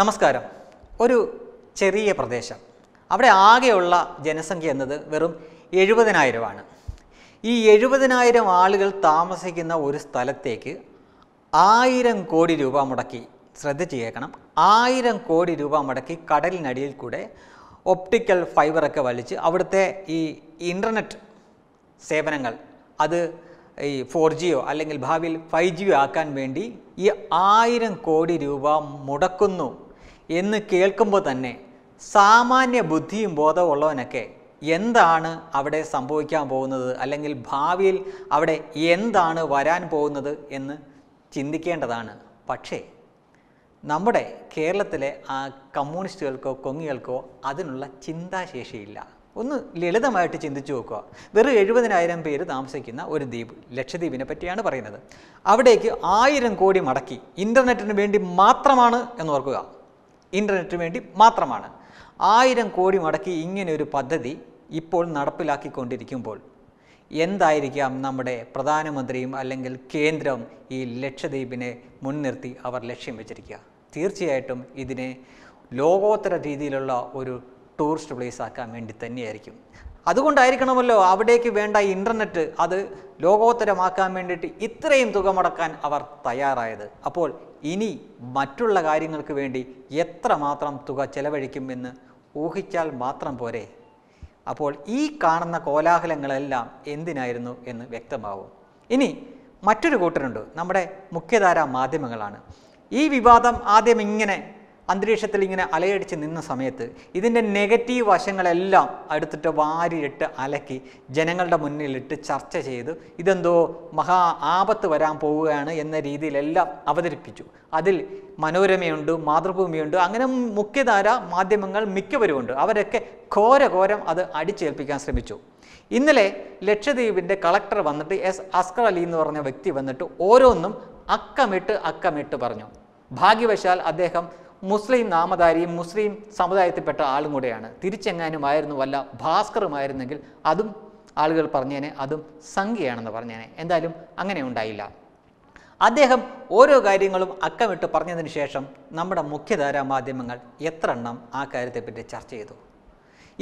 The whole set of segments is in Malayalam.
നമസ്കാരം ഒരു ചെറിയ പ്രദേശം അവിടെ ആകെയുള്ള ജനസംഖ്യ എന്നത് വെറും എഴുപതിനായിരമാണ് ഈ എഴുപതിനായിരം ആളുകൾ താമസിക്കുന്ന ഒരു സ്ഥലത്തേക്ക് ആയിരം കോടി രൂപ മുടക്കി ശ്രദ്ധിച്ചേക്കണം കേൾക്കണം ആയിരം കോടി രൂപ മുടക്കി കടലിനടിയിൽ കൂടെ ഒപ്റ്റിക്കൽ ഫൈബറൊക്കെ വലിച്ച് അവിടുത്തെ ഈ ഇൻ്റർനെറ്റ് സേവനങ്ങൾ അത് ഈ ഫോർ ജിയോ അല്ലെങ്കിൽ ഭാവിയിൽ ഫൈവ് ജിയോ ആക്കാൻ വേണ്ടി ഈ ആയിരം കോടി രൂപ മുടക്കുന്നു എന്ന് കേൾക്കുമ്പോൾ തന്നെ സാമാന്യ ബുദ്ധിയും ബോധമുള്ളവനൊക്കെ എന്താണ് അവിടെ സംഭവിക്കാൻ പോകുന്നത് അല്ലെങ്കിൽ ഭാവിയിൽ അവിടെ എന്താണ് വരാൻ പോകുന്നത് എന്ന് ചിന്തിക്കേണ്ടതാണ് പക്ഷേ നമ്മുടെ കേരളത്തിലെ ആ കമ്മ്യൂണിസ്റ്റുകൾക്കോ കൊങ്ങികൾക്കോ അതിനുള്ള ചിന്താശേഷിയില്ല ഒന്ന് ലളിതമായിട്ട് ചിന്തിച്ചു നോക്കുക വെറും എഴുപതിനായിരം പേര് താമസിക്കുന്ന ഒരു ദ്വീപ് ലക്ഷദ്വീപിനെ പറ്റിയാണ് പറയുന്നത് അവിടേക്ക് ആയിരം കോടി മടക്കി ഇൻ്റർനെറ്റിന് വേണ്ടി മാത്രമാണ് എന്ന് ഓർക്കുക ഇൻ്റർനെറ്റിന് വേണ്ടി മാത്രമാണ് ആയിരം കോടി മടക്കി ഇങ്ങനെ ഒരു പദ്ധതി ഇപ്പോൾ നടപ്പിലാക്കിക്കൊണ്ടിരിക്കുമ്പോൾ എന്തായിരിക്കാം നമ്മുടെ പ്രധാനമന്ത്രിയും അല്ലെങ്കിൽ കേന്ദ്രം ഈ ലക്ഷദ്വീപിനെ മുൻനിർത്തി അവർ ലക്ഷ്യം വെച്ചിരിക്കുക തീർച്ചയായിട്ടും ഇതിനെ ലോകോത്തര രീതിയിലുള്ള ഒരു ടൂറിസ്റ്റ് പ്ലേസ് ആക്കാൻ വേണ്ടി തന്നെയായിരിക്കും അതുകൊണ്ടായിരിക്കണമല്ലോ അവിടേക്ക് വേണ്ട ഇൻ്റർനെറ്റ് അത് ലോകോത്തരമാക്കാൻ വേണ്ടിയിട്ട് ഇത്രയും തുക മുടക്കാൻ അവർ തയ്യാറായത് അപ്പോൾ ഇനി മറ്റുള്ള കാര്യങ്ങൾക്ക് വേണ്ടി എത്രമാത്രം തുക ചെലവഴിക്കുമെന്ന് ഊഹിച്ചാൽ മാത്രം പോരെ അപ്പോൾ ഈ കാണുന്ന കോലാഹലങ്ങളെല്ലാം എന്തിനായിരുന്നു എന്ന് വ്യക്തമാവും ഇനി മറ്റൊരു കൂട്ടരുണ്ട് നമ്മുടെ മുഖ്യധാരാ മാധ്യമങ്ങളാണ് ഈ വിവാദം ആദ്യം ഇങ്ങനെ അന്തരീക്ഷത്തിൽ ഇങ്ങനെ അലയടിച്ച് നിന്ന സമയത്ത് ഇതിൻ്റെ നെഗറ്റീവ് വശങ്ങളെല്ലാം എടുത്തിട്ട് വാരിയിട്ട് അലക്കി ജനങ്ങളുടെ മുന്നിലിട്ട് ചർച്ച ചെയ്ത് ഇതെന്തോ മഹാ ആപത്ത് വരാൻ പോവുകയാണ് എന്ന രീതിയിലെല്ലാം അവതരിപ്പിച്ചു അതിൽ മനോരമയുണ്ട് മാതൃഭൂമിയുണ്ട് അങ്ങനെ മുഖ്യധാര മാധ്യമങ്ങൾ മിക്കവരുമുണ്ട് അവരൊക്കെ ഘോരം അത് അടിച്ചേൽപ്പിക്കാൻ ശ്രമിച്ചു ഇന്നലെ ലക്ഷദ്വീപിൻ്റെ കളക്ടർ വന്നിട്ട് എസ് അസ്കർ അലി എന്ന് പറഞ്ഞ വ്യക്തി വന്നിട്ട് ഓരോന്നും അക്കമിട്ട് അക്കമിട്ട് പറഞ്ഞു ഭാഗ്യവശാൽ അദ്ദേഹം മുസ്ലിം നാമധാരിയും മുസ്ലിം സമുദായത്തിൽപ്പെട്ട ആളും കൂടെയാണ് തിരിച്ചെങ്ങാനുമായിരുന്നു വല്ല ഭാസ്കറുമായിരുന്നെങ്കിൽ അതും ആളുകൾ പറഞ്ഞേനെ അതും സംഖ്യയാണെന്ന് പറഞ്ഞേനെ എന്തായാലും അങ്ങനെ ഉണ്ടായില്ല അദ്ദേഹം ഓരോ കാര്യങ്ങളും അക്കമിട്ട് പറഞ്ഞതിന് ശേഷം നമ്മുടെ മുഖ്യധാരാ മാധ്യമങ്ങൾ എത്ര എണ്ണം ആ കാര്യത്തെപ്പറ്റി ചർച്ച ചെയ്തു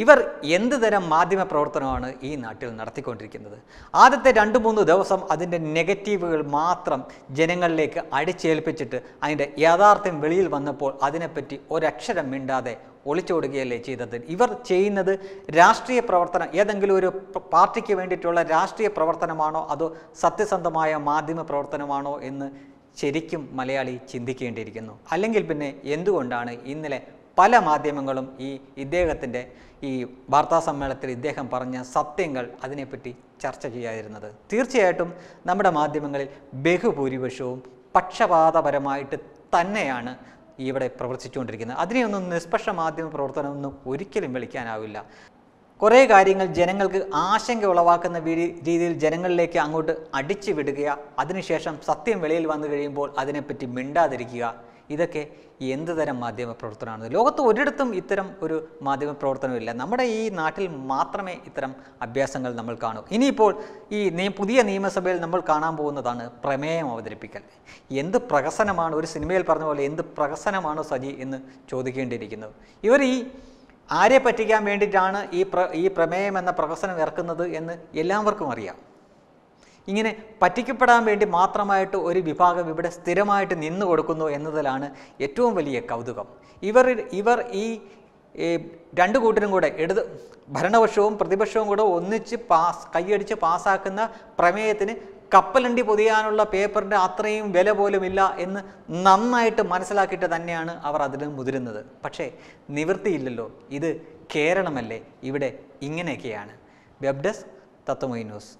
ഇവർ എന്ത് തരം മാധ്യമ പ്രവർത്തനമാണ് ഈ നാട്ടിൽ നടത്തിക്കൊണ്ടിരിക്കുന്നത് ആദ്യത്തെ രണ്ട് മൂന്ന് ദിവസം അതിൻ്റെ നെഗറ്റീവുകൾ മാത്രം ജനങ്ങളിലേക്ക് അടിച്ചേൽപ്പിച്ചിട്ട് അതിൻ്റെ യാഥാർത്ഥ്യം വെളിയിൽ വന്നപ്പോൾ അതിനെപ്പറ്റി ഒരക്ഷരം മിണ്ടാതെ ഒളിച്ചോടുകയല്ലേ ചെയ്തത് ഇവർ ചെയ്യുന്നത് രാഷ്ട്രീയ പ്രവർത്തനം ഏതെങ്കിലും ഒരു പാർട്ടിക്ക് വേണ്ടിയിട്ടുള്ള രാഷ്ട്രീയ പ്രവർത്തനമാണോ അതോ സത്യസന്ധമായ മാധ്യമ പ്രവർത്തനമാണോ എന്ന് ശരിക്കും മലയാളി ചിന്തിക്കേണ്ടിയിരിക്കുന്നു അല്ലെങ്കിൽ പിന്നെ എന്തുകൊണ്ടാണ് ഇന്നലെ പല മാധ്യമങ്ങളും ഈ ഇദ്ദേഹത്തിൻ്റെ ഈ വാർത്താ സമ്മേളനത്തിൽ ഇദ്ദേഹം പറഞ്ഞ സത്യങ്ങൾ അതിനെപ്പറ്റി ചർച്ച ചെയ്യാതിരുന്നത് തീർച്ചയായിട്ടും നമ്മുടെ മാധ്യമങ്ങളിൽ ബഹുഭൂരിപക്ഷവും പക്ഷപാതപരമായിട്ട് തന്നെയാണ് ഇവിടെ പ്രവർത്തിച്ചുകൊണ്ടിരിക്കുന്നത് അതിനെയൊന്നും നിഷ്പക്ഷ മാധ്യമ പ്രവർത്തനമൊന്നും ഒരിക്കലും വിളിക്കാനാവില്ല കുറേ കാര്യങ്ങൾ ജനങ്ങൾക്ക് ആശങ്ക ഉളവാക്കുന്ന രീതിയിൽ ജനങ്ങളിലേക്ക് അങ്ങോട്ട് അടിച്ചു വിടുക അതിനുശേഷം സത്യം വെളിയിൽ വന്നു കഴിയുമ്പോൾ അതിനെപ്പറ്റി മിണ്ടാതിരിക്കുക ഇതൊക്കെ എന്ത് തരം മാധ്യമ പ്രവർത്തനമാണ് ലോകത്ത് ഒരിടത്തും ഇത്തരം ഒരു മാധ്യമ പ്രവർത്തനമില്ല നമ്മുടെ ഈ നാട്ടിൽ മാത്രമേ ഇത്തരം അഭ്യാസങ്ങൾ നമ്മൾ കാണൂ ഇനിയിപ്പോൾ ഈ പുതിയ നിയമസഭയിൽ നമ്മൾ കാണാൻ പോകുന്നതാണ് പ്രമേയം അവതരിപ്പിക്കൽ എന്ത് പ്രഹസനമാണ് ഒരു സിനിമയിൽ പറഞ്ഞ പോലെ എന്ത് പ്രഹസനമാണ് സജി എന്ന് ചോദിക്കേണ്ടിയിരിക്കുന്നത് ഇവർ ഈ ആരെ പറ്റിക്കാൻ വേണ്ടിയിട്ടാണ് ഈ പ്ര ഈ പ്രമേയം എന്ന പ്രഹസനം ഇറക്കുന്നത് എന്ന് എല്ലാവർക്കും അറിയാം ഇങ്ങനെ പറ്റിക്കപ്പെടാൻ വേണ്ടി മാത്രമായിട്ട് ഒരു വിഭാഗം ഇവിടെ സ്ഥിരമായിട്ട് നിന്നു കൊടുക്കുന്നു എന്നതിലാണ് ഏറ്റവും വലിയ കൗതുകം ഇവർ ഇവർ ഈ രണ്ട് കൂട്ടരും കൂടെ ഇടത് ഭരണപക്ഷവും പ്രതിപക്ഷവും കൂടെ ഒന്നിച്ച് പാസ് കൈയടിച്ച് പാസ്സാക്കുന്ന പ്രമേയത്തിന് കപ്പലണ്ടി പൊതിയാനുള്ള പേപ്പറിൻ്റെ അത്രയും വില പോലുമില്ല എന്ന് നന്നായിട്ട് മനസ്സിലാക്കിയിട്ട് തന്നെയാണ് അവർ അതിന് മുതിരുന്നത് പക്ഷേ നിവൃത്തിയില്ലല്ലോ ഇത് കേരളമല്ലേ ഇവിടെ ഇങ്ങനെയൊക്കെയാണ് വെബ് ഡെസ്ക് തത്വമൊയി ന്യൂസ്